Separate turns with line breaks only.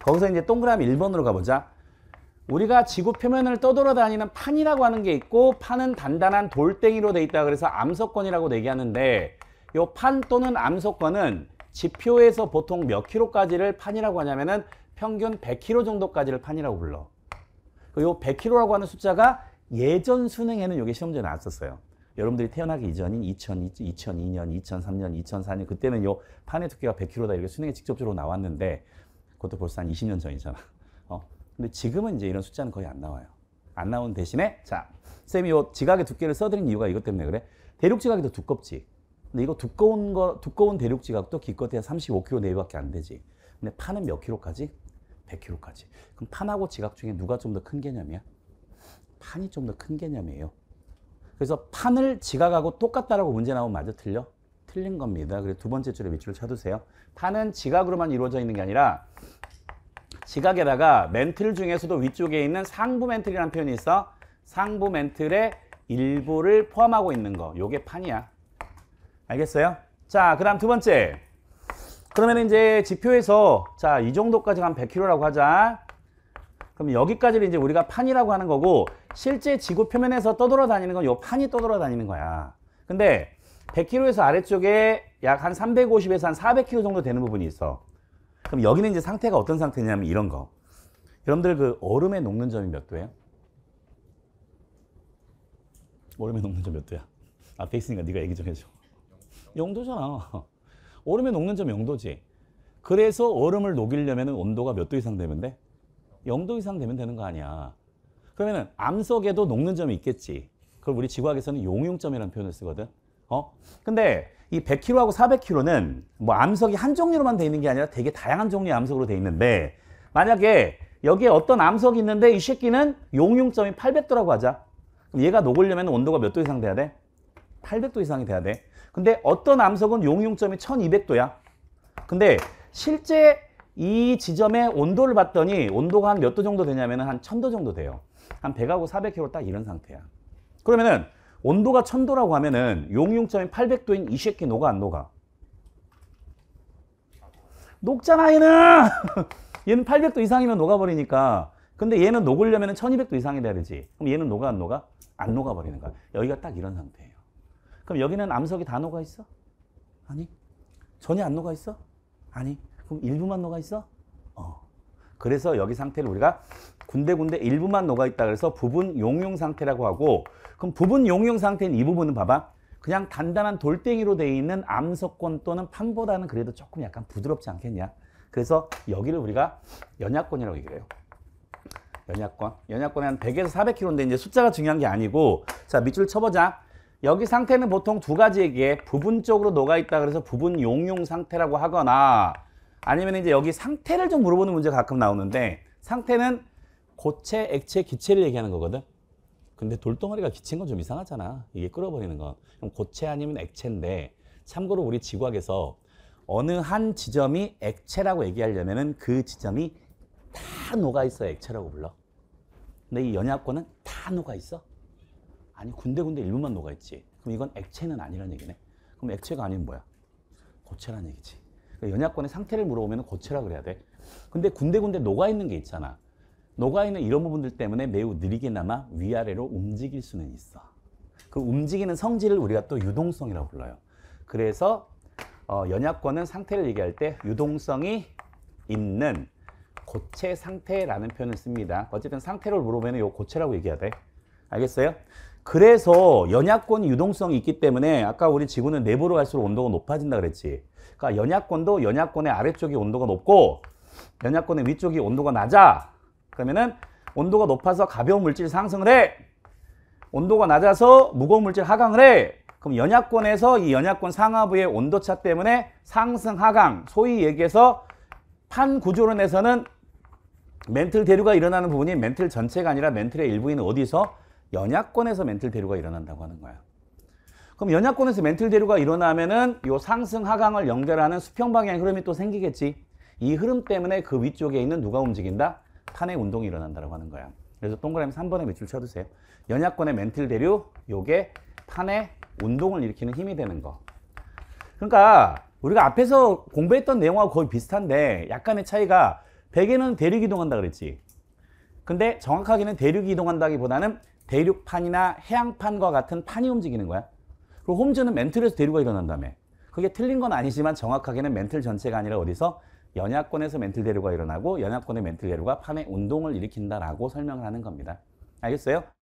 거기서 이제 동그라미 1번으로 가보자. 우리가 지구 표면을 떠돌아다니는 판이라고 하는 게 있고 판은 단단한 돌덩이로 돼 있다 그래서 암석권이라고 얘기하는데 이 판 또는 암석권은 지표에서 보통 몇 킬로까지를 판이라고 하냐면은 평균 100킬로 정도까지를 판이라고 불러. 이 그 100킬로라고 하는 숫자가 예전 수능에는 이게 시험지에 나왔었어요. 여러분들이 태어나기 이전인 2000, 2002년, 2003년, 2004년 그때는 요 판의 두께가 100kg다 이렇게 수능에 직접적으로 나왔는데 그것도 벌써 한 20년 전이잖아. 어. 근데 지금은 이제 이런 숫자는 거의 안 나와요. 안 나온 대신에 자 쌤이 요 지각의 두께를 써드린 이유가 이것 때문에 그래. 대륙 지각이 더 두껍지. 근데 이거 두꺼운 거 두꺼운 대륙 지각도 기껏해야 35kg 내외밖에 안 되지. 근데 판은 몇 킬로까지? 100kg까지. 그럼 판하고 지각 중에 누가 좀 더 큰 개념이야? 판이 좀 더 큰 개념이에요. 그래서 판을 지각하고 똑같다라고 문제 나오면 맞아 틀려? 틀린 겁니다. 그래두 번째 줄에 밑줄을 쳐두세요. 판은 지각으로만 이루어져 있는 게 아니라 지각에다가 멘틀 중에서도 위쪽에 있는 상부 멘틀이라는 표현이 있어 상부 멘틀의 일부를 포함하고 있는 거 요게 판이야 알겠어요? 자그 다음 두 번째 그러면 이제 지표에서 자 이 정도까지 한 100km라고 하자 그럼 여기까지를 이제 우리가 판이라고 하는 거고 실제 지구 표면에서 떠돌아 다니는 건 요 판이 떠돌아 다니는 거야 근데 100km에서 아래쪽에 약 한 350에서 한 400km 정도 되는 부분이 있어 그럼 여기는 이제 상태가 어떤 상태냐면 이런 거. 여러분들 그 얼음에 녹는 점이 몇 도예요? 얼음에 녹는 점몇 도야? 앞에 아, 있으니까 네가 얘기 좀 해줘. 0도잖아. 얼음에 녹는 점 0도지. 그래서 얼음을 녹이려면 온도가 몇 도 이상 되면 돼? 0도 이상 되면 되는 거 아니야. 그러면 암석에도 녹는 점이 있겠지. 그걸 우리 지구학에서는 용융점이라는 표현을 쓰거든. 어? 근데 이 100kg하고 400kg는 뭐 암석이 한 종류로만 되어 있는 게 아니라 되게 다양한 종류의 암석으로 되어 있는데 만약에 여기에 어떤 암석이 있는데 이 새끼는 용융점이 800도라고 하자. 그럼 얘가 녹으려면 온도가 몇 도 이상 돼야 돼? 800도 이상이 돼야 돼. 근데 어떤 암석은 용융점이 1200도야. 근데 실제 이 지점의 온도를 봤더니 온도가 한 몇 도 정도 되냐면 한 1000도 정도 돼요. 한 100하고 400kg 딱 이런 상태야. 그러면은 온도가 1000도라고 하면은 용융점이 800도인 이 새끼 녹아 안 녹아? 녹잖아 얘는! 얘는 800도 이상이면 녹아버리니까 근데 얘는 녹으려면 1200도 이상이 돼야 되지 그럼 얘는 녹아 안 녹아? 안 녹아버리는 거야 여기가 딱 이런 상태예요 그럼 여기는 암석이 다 녹아 있어? 아니 전혀 안 녹아 있어? 아니 그럼 일부만 녹아 있어? 그래서 여기 상태를 우리가 군데군데 일부만 녹아있다 그래서 부분 용융 상태라고 하고 그럼 부분 용융 상태인 이 부분은 봐봐 그냥 단단한 돌덩이로 되어 있는 암석권 또는 판보다는 그래도 조금 약간 부드럽지 않겠냐 그래서 여기를 우리가 연약권이라고 얘기를 해요 연약권 연약권이 한 100에서 400kg인데 이제 숫자가 중요한 게 아니고 자 밑줄 쳐보자 여기 상태는 보통 두 가지에게 부분적으로 녹아있다 그래서 부분 용융 상태라고 하거나 아니면 이제 여기 상태를 좀 물어보는 문제가 가끔 나오는데 상태는 고체, 액체, 기체를 얘기하는 거거든. 근데 돌덩어리가 기체인 건 좀 이상하잖아. 이게 끓어버리는 건. 그럼 고체 아니면 액체인데 참고로 우리 지구학에서 어느 한 지점이 액체라고 얘기하려면 그 지점이 다 녹아있어 액체라고 불러. 근데 이 연약권은 다 녹아있어? 아니 군데군데 일부만 녹아있지. 그럼 이건 액체는 아니라는 얘기네. 그럼 액체가 아니면 뭐야? 고체라는 얘기지. 그러니까 연약권의 상태를 물어보면 고체라 그래야 돼. 근데 군데군데 녹아있는 게 있잖아. 녹아있는 이런 부분들 때문에 매우 느리게나마 위아래로 움직일 수는 있어. 그 움직이는 성질을 우리가 또 유동성이라고 불러요. 그래서 어, 연약권은 상태를 얘기할 때 유동성이 있는 고체 상태라는 표현을 씁니다. 어쨌든 상태를 물어보면 이 고체라고 얘기해야 돼. 알겠어요? 그래서 연약권이 유동성이 있기 때문에 아까 우리 지구는 내부로 갈수록 온도가 높아진다 그랬지. 그러니까 연약권도 연약권의 아래쪽이 온도가 높고 연약권의 위쪽이 온도가 낮아. 그러면은 온도가 높아서 가벼운 물질 상승을 해. 온도가 낮아서 무거운 물질 하강을 해. 그럼 연약권에서 이 연약권 상하부의 온도차 때문에 상승 하강, 소위 얘기해서 판 구조론에서는 멘틀 대류가 일어나는 부분이 멘틀 전체가 아니라 멘틀의 일부인 어디서 연약권에서 멘틀 대류가 일어난다고 하는 거야. 그럼 연약권에서 멘틀 대류가 일어나면은 요 상승 하강을 연결하는 수평 방향 흐름이 또 생기겠지. 이 흐름 때문에 그 위쪽에 있는 누가 움직인다? 탄핵 운동이 일어난다고 하는 거야. 그래서 동그라미 3번에 밑줄 쳐두세요. 연약권의 멘틀 대류, 요게 탄핵 운동을 일으키는 힘이 되는 거. 그러니까 우리가 앞에서 공부했던 내용하고 거의 비슷한데 약간의 차이가 베개는 대륙 이동한다 이 그랬지. 근데 정확하게는 대륙 이 이동한다기보다는 대륙판이나 해양판과 같은 판이 움직이는 거야. 그리고 홈즈는 멘틀에서 대류가 일어난다며. 그게 틀린 건 아니지만 정확하게는 멘틀 전체가 아니라 어디서 연약권에서 멘틀 대류가 일어나고 연약권의 멘틀 대류가 판의 운동을 일으킨다라고 설명을 하는 겁니다. 알겠어요?